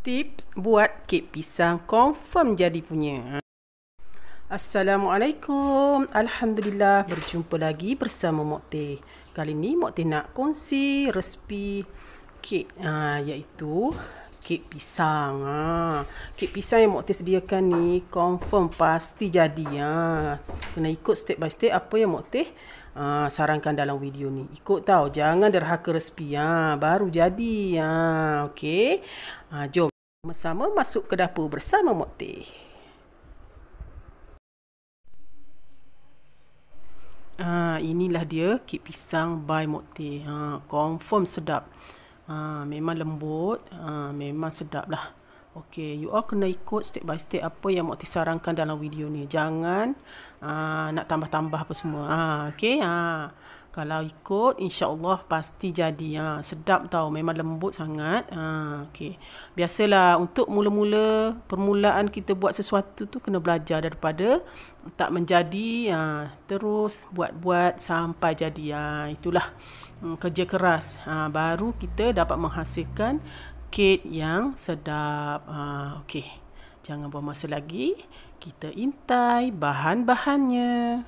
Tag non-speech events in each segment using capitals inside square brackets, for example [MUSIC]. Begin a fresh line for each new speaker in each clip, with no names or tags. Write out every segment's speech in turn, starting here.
Tips buat kek pisang confirm jadi punya. Assalamualaikum. Alhamdulillah berjumpa lagi bersama Mok Kali ni Mok nak kongsi resipi kek ha, iaitu kek pisang. Ha. Kek pisang yang Mok sediakan ni confirm pasti jadi. Ha. Kena ikut step by step apa yang Mok ha, sarankan dalam video ni. Ikut tau. Jangan derhaka resipi. Ha. Baru jadi. Ha. Okay. Ha, jom. Bersama masuk ke dapur bersama Mokti. Ha, ah, inilah dia kek pisang by Mokti. Ha, ah, confirm sedap. Ha, memang lembut. Ha, memang sedap lah. Okay, you all kena ikut step by step apa yang Mokti sarankan dalam video ni. Jangan ha, nak tambah-tambah apa semua. Ha, okay, okay. Ha kalau ikut insyaallah pasti jadi ha sedap tau memang lembut sangat ha okay. biasalah untuk mula-mula permulaan kita buat sesuatu tu kena belajar daripada tak menjadi ha terus buat-buat sampai jadi ha itulah hmm, kerja keras ha baru kita dapat menghasilkan kek yang sedap ha okay. jangan buang masa lagi kita intai bahan-bahannya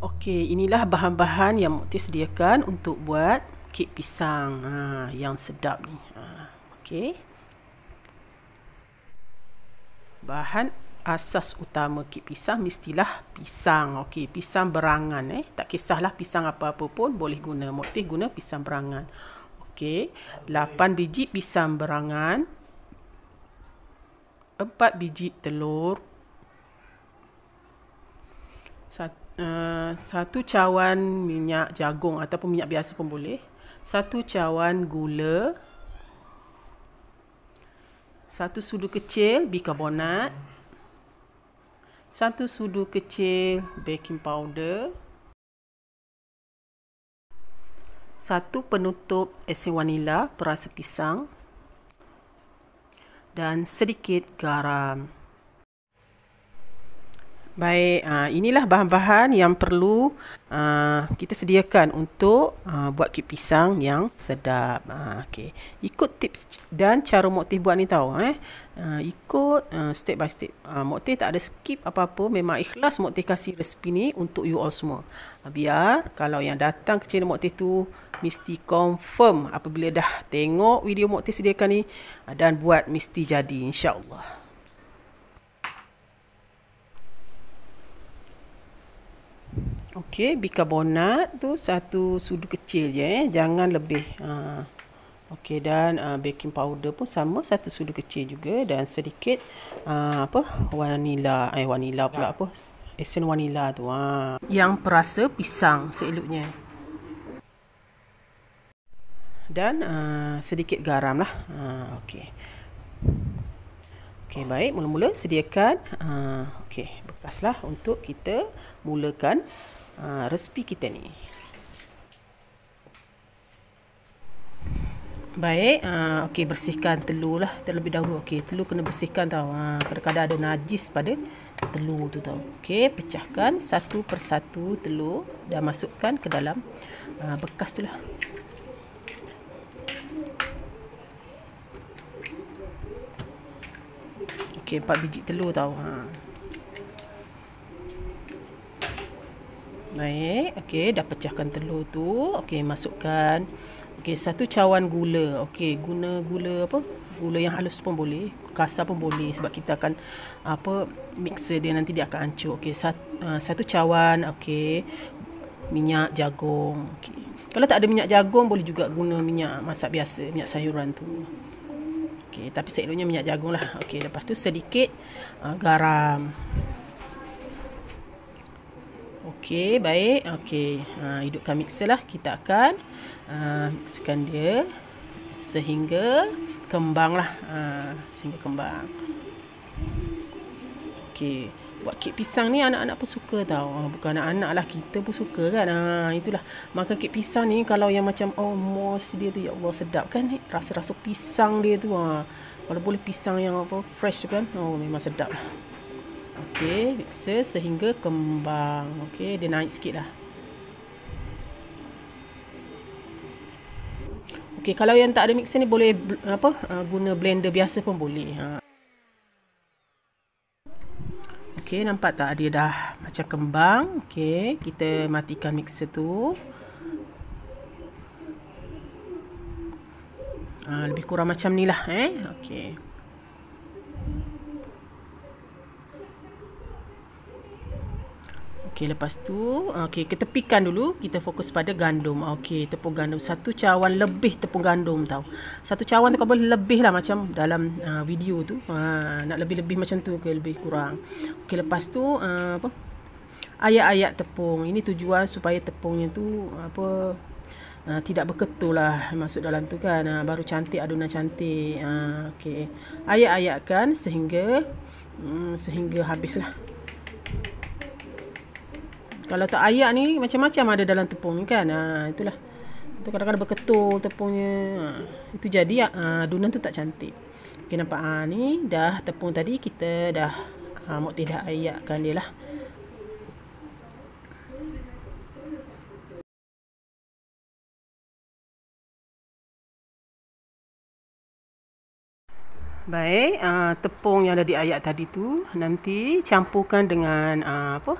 Okey, inilah bahan-bahan yang Mukti sediakan untuk buat kek pisang ha, yang sedap ni. Ha, Okey. Bahan asas utama kek pisang mestilah pisang. Okey, pisang berangan eh. Tak kisahlah pisang apa-apa pun boleh guna. Mukti guna pisang berangan. Okey, 8 biji pisang berangan. 4 biji telur. Eh, satu cawan minyak jagung ataupun minyak biasa pun boleh. Satu cawan gula. Satu sudu kecil bikarbonat. Satu sudu kecil baking powder. Satu penutup esen vanila perasa pisang. Dan sedikit garam. Baik, ah, inilah bahan-bahan yang perlu ah, kita sediakan untuk ah, buat kek pisang yang sedap. okay. Ikut tips dan cara motif buat ni tahu. Eh. ikut step by step. Uh, motif tak ada skip apa-apa. Memang ikhlas motif kasih resipi ni untuk you all semua. biar kalau yang datang ke channel motif tu, mesti confirm apabila dah tengok video motif sediakan ni dan buat mesti jadi insyaAllah. Okey, bikarbonat tu satu sudu kecil je eh. Jangan lebih. Ha. Okey, dan uh, baking powder pun sama satu sudu kecil juga dan sedikit uh, apa? Vanila, Eh, vanila pula apa? Esen vanila tu. Ha. Yang perasa pisang seeloknya. Dan uh, sedikit garam lah. Ha, Okey. Okey, baik. Mula-mula sediakan uh, ah, okay, bekaslah untuk kita mulakan uh, resipi kita ni. Baik, uh, okey bersihkan telur lah terlebih dahulu. Okey, telur kena bersihkan tau. Ha, kadang-kadang ada najis pada telur tu tau. Okey, pecahkan satu persatu telur dan masukkan ke dalam uh, bekas tu lah. Okey, empat biji telur tau. Ha. Baik, okey, dah pecahkan telur tu. Okey, masukkan okey, satu cawan gula. Okey, guna gula apa? Gula yang halus pun boleh, kasar pun boleh sebab kita akan apa mixer dia nanti dia akan hancur. Okey, satu, uh, ha, satu cawan okey minyak jagung. Okey. Kalau tak ada minyak jagung boleh juga guna minyak masak biasa, minyak sayuran tu. Okey, tapi seelunya minyak jagung lah. Okey, lepas tu sedikit uh, garam. Okey, baik. Okey, uh, hidupkan mixer lah. Kita akan uh, mixkan dia sehingga kembang lah. Uh, sehingga kembang. Okey buat kek pisang ni anak-anak pun suka tau ah, bukan anak-anak lah kita pun suka kan ha, itulah makan kek pisang ni kalau yang macam oh mos dia tu ya Allah sedap kan eh, rasa-rasa pisang dia tu ha. kalau boleh pisang yang apa fresh tu kan oh memang sedap lah ok mixer sehingga kembang ok dia naik sikit lah ok kalau yang tak ada mixer ni boleh apa guna blender biasa pun boleh haa Okey, nampak tak dia dah macam kembang. Okey, kita matikan mixer tu. Ha, lebih kurang macam ni lah eh. Okey. Okey, lepas tu, okey, ketepikan dulu. Kita fokus pada gandum. Okey, tepung gandum. Satu cawan lebih tepung gandum tau. Satu cawan tu kau boleh lebih lah macam dalam uh, video tu. Uh, nak lebih-lebih macam tu ke okay, lebih kurang. Okey, lepas tu, uh, apa? Ayat-ayat tepung. Ini tujuan supaya tepungnya tu, apa... Uh, tidak berketul lah masuk dalam tu kan uh, baru cantik adunan cantik uh, okay. ayak ayatkan sehingga um, sehingga habislah kalau tak ayak ni macam-macam ada dalam tepung ni kan. Ha itulah. Itu kadang-kadang berketul tepungnya. Ha, ah, itu jadi ah ha, adunan tu tak cantik. Okey nampak ah ha, ni dah tepung tadi kita dah ha, ah, mok tidak ayakkan dia lah. Baik, uh, tepung yang dah diayak tadi tu nanti campurkan dengan uh, apa?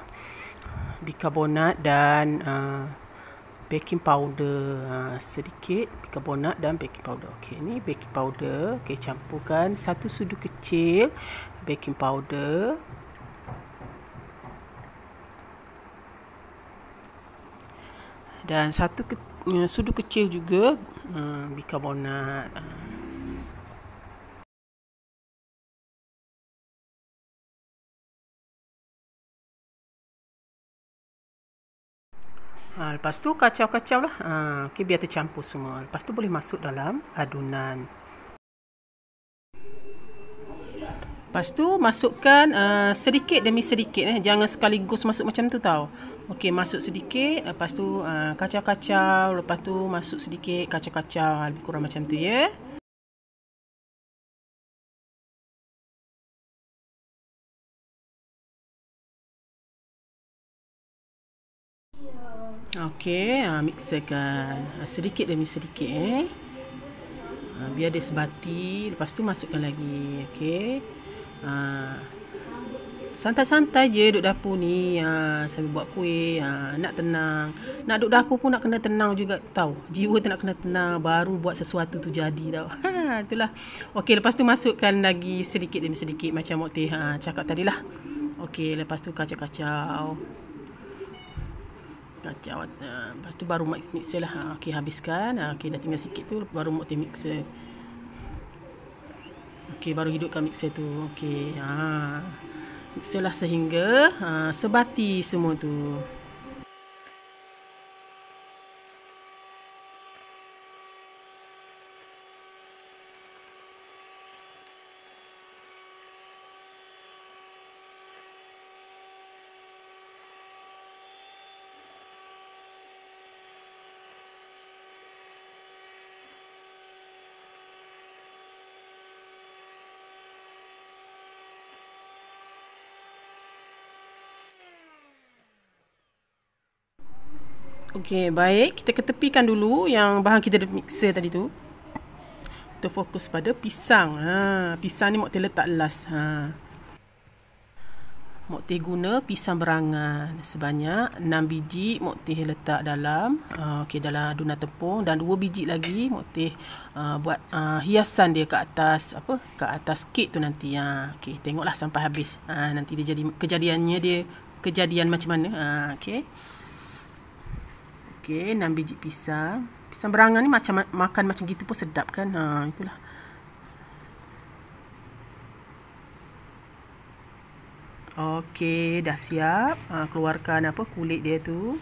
Bikarbonat dan uh, baking powder uh, sedikit Bikarbonat dan baking powder okey ni baking powder okey campurkan satu sudu kecil baking powder dan satu ke, uh, sudu kecil juga uh, bicarbonat uh, lepas tu kacau-kacau lah. Ha, okay, biar tercampur semua. Lepas tu boleh masuk dalam adunan. Lepas tu masukkan uh, sedikit demi sedikit. Eh. Jangan sekaligus masuk macam tu tau. Okey masuk sedikit. Lepas tu eh, kacau-kacau. Uh, lepas tu masuk sedikit kacau-kacau. Ha, lebih kurang macam tu ya. Yeah. Okey, ha, mixerkan ha, sedikit demi sedikit eh. Ha, biar dia sebati, lepas tu masukkan lagi. Okey. Ha, santai-santai je duduk dapur ni ha, sambil buat kuih ha, nak tenang nak duduk dapur pun nak kena tenang juga tahu jiwa tu nak kena tenang baru buat sesuatu tu jadi tau [LAUGHS] ha, itulah okey lepas tu masukkan lagi sedikit demi sedikit macam Mokti ha, cakap tadi lah okey lepas tu kacau-kacau Kacau, awak uh, lepas tu baru mix mixer lah. Ha, okey habiskan. Ha, okey dah tinggal sikit tu baru mau mixer. okay baru hidupkan mixer tu. okay, Ha. Ah, mixer lah sehingga ha, sebati semua tu. Okey, baik. Kita ketepikan dulu yang bahan kita ada mixer tadi tu. Kita fokus pada pisang. Ha, pisang ni mok teh letak last. Ha. Mok teh guna pisang berangan sebanyak 6 biji mok teh letak dalam uh, okey dalam adunan tepung dan 2 biji lagi mok teh uh, buat uh, hiasan dia ke atas apa ke atas kek tu nanti. Ha, okey, tengoklah sampai habis. Ha, nanti dia jadi kejadiannya dia kejadian macam mana. Ha, okey. Okey, 6 biji pisang. Pisang berangan ni macam makan macam gitu pun sedap kan. Ha, itulah. Okey, dah siap. Ha, keluarkan apa kulit dia tu.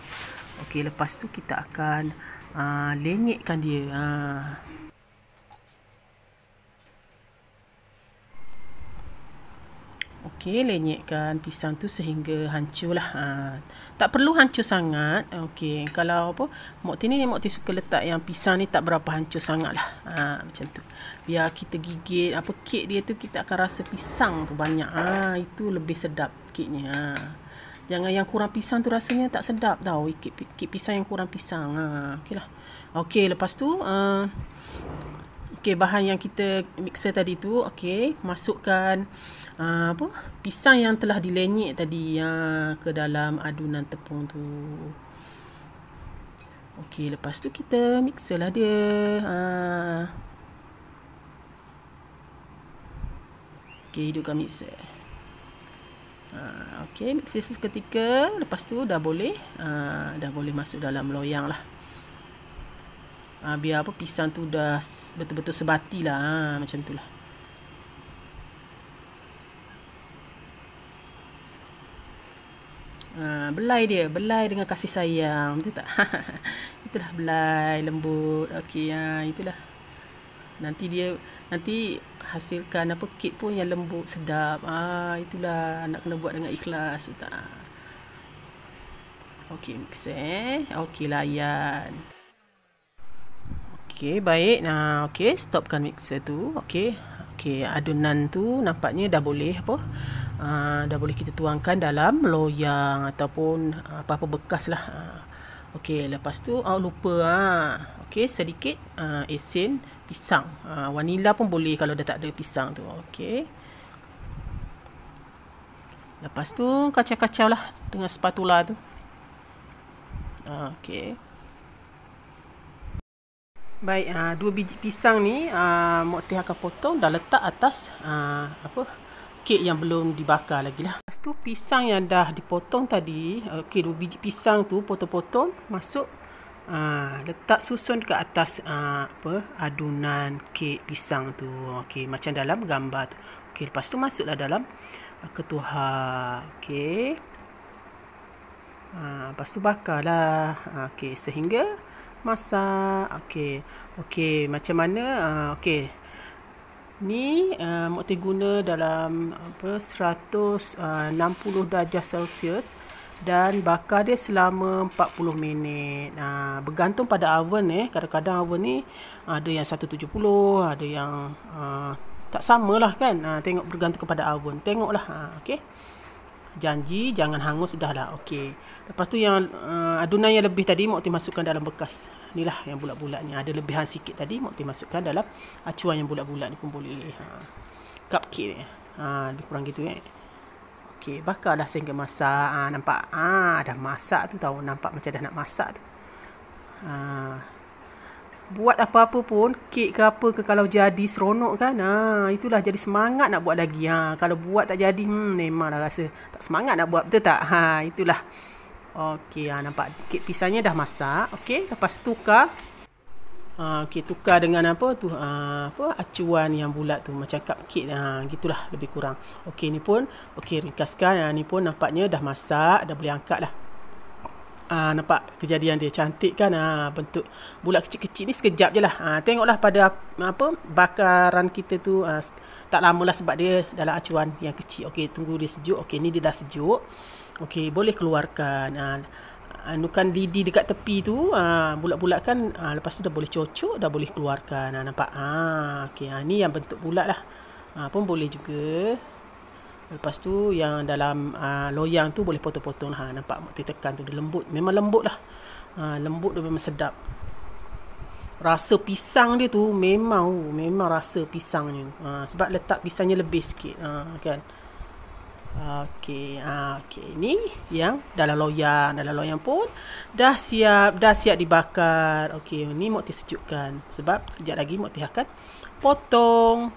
Okey, lepas tu kita akan ha, lenyekkan dia. Ha. Okey, lenyekkan pisang tu sehingga hancurlah. Ha. Tak perlu hancur sangat. Okey, kalau apa, Mokti ni Mokti suka letak yang pisang ni tak berapa hancur sangat lah. Ha, macam tu. Biar kita gigit, apa kek dia tu kita akan rasa pisang tu banyak. Ha, itu lebih sedap keknya. Ha. Jangan yang kurang pisang tu rasanya tak sedap tau. Eh, kek, kek pisang yang kurang pisang. Ha, okey lah. Okey, lepas tu... Uh, okey, bahan yang kita mixer tadi tu. Okey, masukkan uh, apa pisang yang telah dilenyek tadi uh, ke dalam adunan tepung tu. Okey, lepas tu kita mixerlah dia. Uh. Okey, kami mixer. Uh, Okey, mixer seketika. Lepas tu dah boleh uh, dah boleh masuk dalam loyang lah. Uh, biar apa pisang tu dah betul-betul sebati lah. macam tu lah. belai dia belai dengan kasih sayang betul tak [LAUGHS] itulah belai lembut okey ya itulah nanti dia nanti hasilkan apa kit pun yang lembut sedap ah itulah nak kena buat dengan ikhlas betul tak okey mix eh okey layan okey baik nah okey stopkan mixer tu okey okey adunan tu nampaknya dah boleh apa uh, dah boleh kita tuangkan dalam loyang ataupun uh, apa-apa bekas lah. Uh, ah, Okey, lepas tu oh, lupa ah. Okey, sedikit uh, esen pisang. Uh, vanilla pun boleh kalau dah tak ada pisang tu. Okey. Lepas tu kacau-kacau lah dengan spatula tu. Uh, Okey. Baik, uh, dua biji pisang ni uh, Mokti akan potong dan letak atas uh, apa? kek yang belum dibakar lagi lah. Lepas tu pisang yang dah dipotong tadi, eh, okey dua biji pisang tu potong-potong masuk uh, letak susun ke atas uh, apa adunan kek pisang tu. Okey macam dalam gambar tu. Okey lepas tu masuklah dalam uh, ah, ketuha. Okey. Uh, lepas tu bakarlah. Uh, okey sehingga masak. Okey. Okey macam mana? Uh, okey ni uh, eh, mukti guna dalam apa 160 darjah Celsius dan bakar dia selama 40 minit. Ha, bergantung pada oven eh. Kadang-kadang oven ni ada yang 170, ada yang uh, tak samalah kan. Ha, tengok bergantung kepada oven. Tengoklah. Ha, okay janji jangan hangus dah lah okey lepas tu yang uh, adunan yang lebih tadi mesti dimasukkan dalam bekas inilah yang bulat-bulat ni ada lebihan sikit tadi mesti dimasukkan dalam acuan yang bulat-bulat ni pun boleh ha cupcake ni ha lebih kurang gitu eh okey bakar dah sehingga masak ha, nampak ah ha, dah masak tu tahu nampak macam dah nak masak tu ha buat apa-apa pun kek ke apa ke kalau jadi seronok kan ha itulah jadi semangat nak buat lagi ha kalau buat tak jadi hmm memanglah rasa tak semangat nak buat betul tak ha itulah okey ha nampak kek pisangnya dah masak okey lepas tukar ha okey tukar dengan apa tu ha, apa acuan yang bulat tu macam cupcake ha gitulah lebih kurang okey ni pun okey ringkaskan ha ni pun nampaknya dah masak dah boleh angkat lah Ah, nampak kejadian dia cantik kan ah, bentuk bulat kecil-kecil ni sekejap je lah ah, tengoklah pada apa bakaran kita tu ah, tak lama lah sebab dia dalam acuan yang kecil okey tunggu dia sejuk okey ni dia dah sejuk okey boleh keluarkan ah, anukan lidi dekat tepi tu ah, bulat-bulat kan ah, lepas tu dah boleh cocok dah boleh keluarkan ah, nampak ah, okey ah, ni yang bentuk bulat lah ah, pun boleh juga Lepas tu yang dalam uh, loyang tu boleh potong-potong ha, Nampak tekan tu dia lembut Memang lembut lah ha, Lembut dia memang sedap Rasa pisang dia tu memang uh, Memang rasa pisang ni ha, ah, Sebab letak pisangnya lebih sikit ha, kan? Okey, okay. Ini yang dalam loyang, dalam loyang pun dah siap, dah siap dibakar. Okay, ni mau sejukkan sebab sekejap lagi mau akan potong.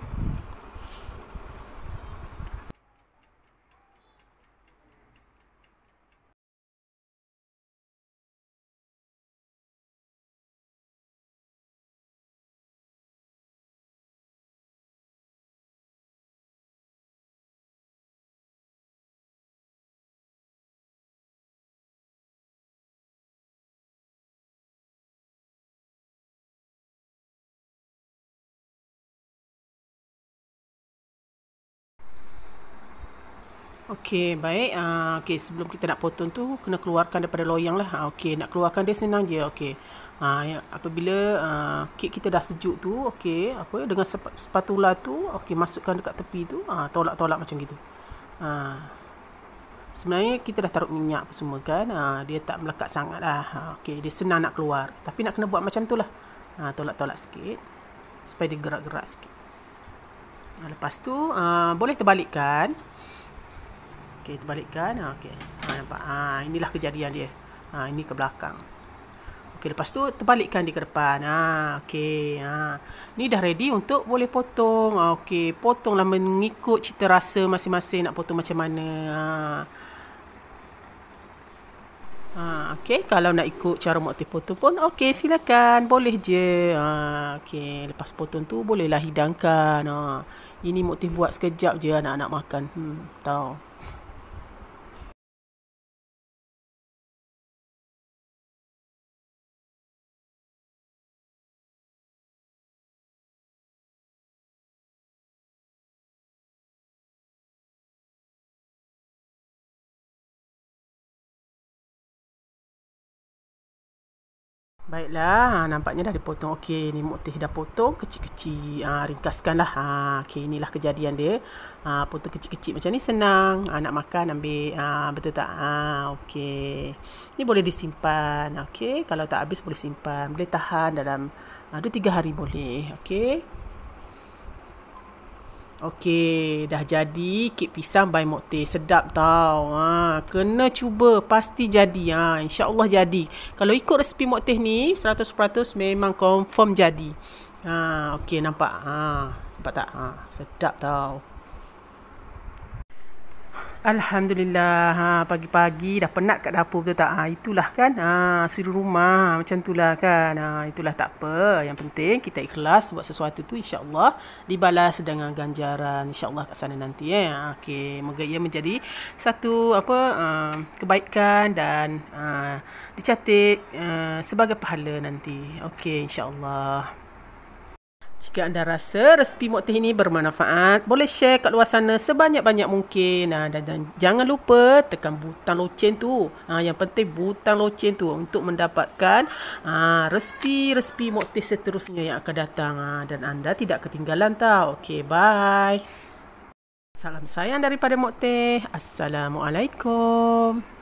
Okey, baik. Uh, ah, okay, sebelum kita nak potong tu, kena keluarkan daripada loyang lah. Uh, okey, nak keluarkan dia senang je. Okey. Uh, apabila uh, kek kita dah sejuk tu, okey, apa ya dengan sep sepatula tu, okey, masukkan dekat tepi tu, tolak-tolak macam gitu. Uh, sebenarnya kita dah taruh minyak apa semua kan. Uh, dia tak melekat sangat lah. Uh, okey, dia senang nak keluar. Tapi nak kena buat macam tu lah. Tolak-tolak uh, sikit. Supaya dia gerak-gerak sikit. Uh, lepas tu, uh, boleh terbalikkan okey terbalikkan ah, okey ha nampak ha inilah kejadian dia ha ini ke belakang okey lepas tu terbalikkan di ke depan ha okey ha ni dah ready untuk boleh potong ha, okey potonglah mengikut cita rasa masing-masing nak potong macam mana ha Ha, okay, kalau nak ikut cara motif potong pun Okay, silakan, boleh je ha, Okay, lepas potong tu Bolehlah hidangkan ha, Ini motif buat sekejap je anak-anak makan hmm, Tahu Baiklah, ha, nampaknya dah dipotong. Okey, ni motif dah potong kecil-kecil. Ha, ringkaskanlah. Ha, Okey, inilah kejadian dia. Ha, potong kecil-kecil macam ni senang. Ha, nak makan, ambil. Ha, betul tak? Ha, Okey. Ni boleh disimpan. Okey, kalau tak habis boleh simpan. Boleh tahan dalam 2-3 ha, hari boleh. Okey. Okey, dah jadi kek pisang by Mokte. Sedap tau. Ha, kena cuba, pasti jadi. Ha, InsyaAllah jadi. Kalau ikut resipi Mokte ni, 100% memang confirm jadi. Ha, Okey, nampak? Ha, nampak tak? Ha, sedap tau. Alhamdulillah ha, Pagi-pagi dah penat kat dapur betul tak ha, Itulah kan ha, Suruh rumah ha, macam itulah kan ha, Itulah tak apa Yang penting kita ikhlas buat sesuatu tu InsyaAllah dibalas dengan ganjaran InsyaAllah kat sana nanti ya. Eh. Ha, okey, Moga ia menjadi satu apa ha, kebaikan Dan ha, dicatik ha, sebagai pahala nanti Okey, insyaAllah jika anda rasa resipi mukteh ini bermanfaat, boleh share kat luar sana sebanyak-banyak mungkin. Ah, dan, dan jangan lupa tekan butang loceng tu. Ah, yang penting butang loceng tu untuk mendapatkan ah, resipi-resipi mukteh seterusnya yang akan datang. Dan anda tidak ketinggalan tau. Okay, bye. Salam sayang daripada mukteh. Assalamualaikum.